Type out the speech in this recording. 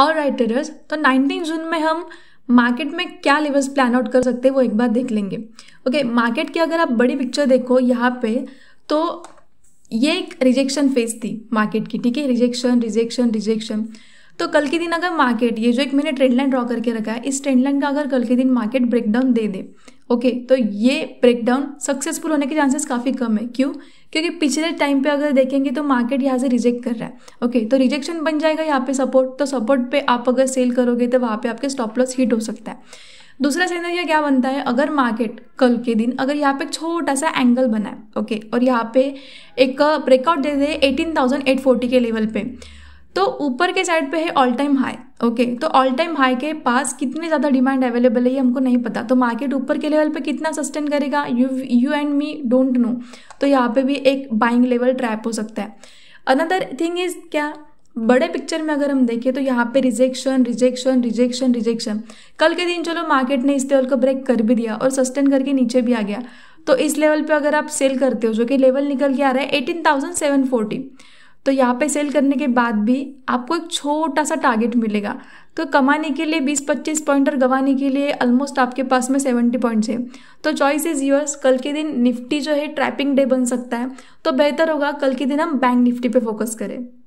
और राइट तो nineteen June में हम मार्केट में क्या लेवल्स प्लान आउट कर सकते हैं वो एक बार देख लेंगे ओके okay, मार्केट की अगर आप बड़ी पिक्चर देखो यहाँ पे तो ये एक रिजेक्शन फेज थी मार्केट की ठीक है रिजेक्शन रिजेक्शन रिजेक्शन तो कल के दिन अगर मार्केट ये जो एक मैंने ट्रेंड लाइन ड्रॉ करके रखा है इस ट्रेंड लाइन का अगर कल के दिन मार्केट ब्रेकडाउन दे दे ओके तो ये ब्रेकडाउन सक्सेसफुल होने के चांसेस काफ़ी कम है क्यों क्योंकि पिछले टाइम पे अगर देखेंगे तो मार्केट यहाँ से रिजेक्ट कर रहा है ओके तो रिजेक्शन बन जाएगा यहाँ पे सपोर्ट तो सपोर्ट पे आप अगर सेल करोगे तो वहाँ पे आपके स्टॉप लॉस हिट हो सकता है दूसरा यह क्या बनता है अगर मार्केट कल के दिन अगर यहाँ पे छोटा सा एंगल बनाए ओके और यहाँ पे एक ब्रेकआउट दे दे एटीन के लेवल पे तो ऊपर के साइड पे है ऑल टाइम हाई ओके तो ऑल टाइम हाई के पास कितने ज़्यादा डिमांड अवेलेबल है ये हमको नहीं पता तो मार्केट ऊपर के लेवल पे कितना सस्टेन करेगा you you and me don't know तो यहाँ पे भी एक बाइंग लेवल ट्रैप हो सकता है अनदर थिंग इज़ क्या बड़े पिक्चर में अगर हम देखें तो यहाँ पे रिजेक्शन रिजेक्शन रिजेक्शन रिजेक्शन कल के दिन चलो मार्केट ने इस लेवल को ब्रेक कर भी दिया और सस्टेन करके नीचे भी आ गया तो इस लेवल पे अगर आप सेल करते हो जो कि लेवल निकल के आ रहा है एटीन थाउजेंड सेवन फोर्टी तो यहाँ पे सेल करने के बाद भी आपको एक छोटा सा टारगेट मिलेगा तो कमाने के लिए 20-25 पॉइंट और गंवाने के लिए ऑलमोस्ट आपके पास में 70 पॉइंट्स है तो चॉइस इज़ यूर्स कल के दिन निफ्टी जो है ट्रैपिंग डे बन सकता है तो बेहतर होगा कल के दिन हम बैंक निफ्टी पे फोकस करें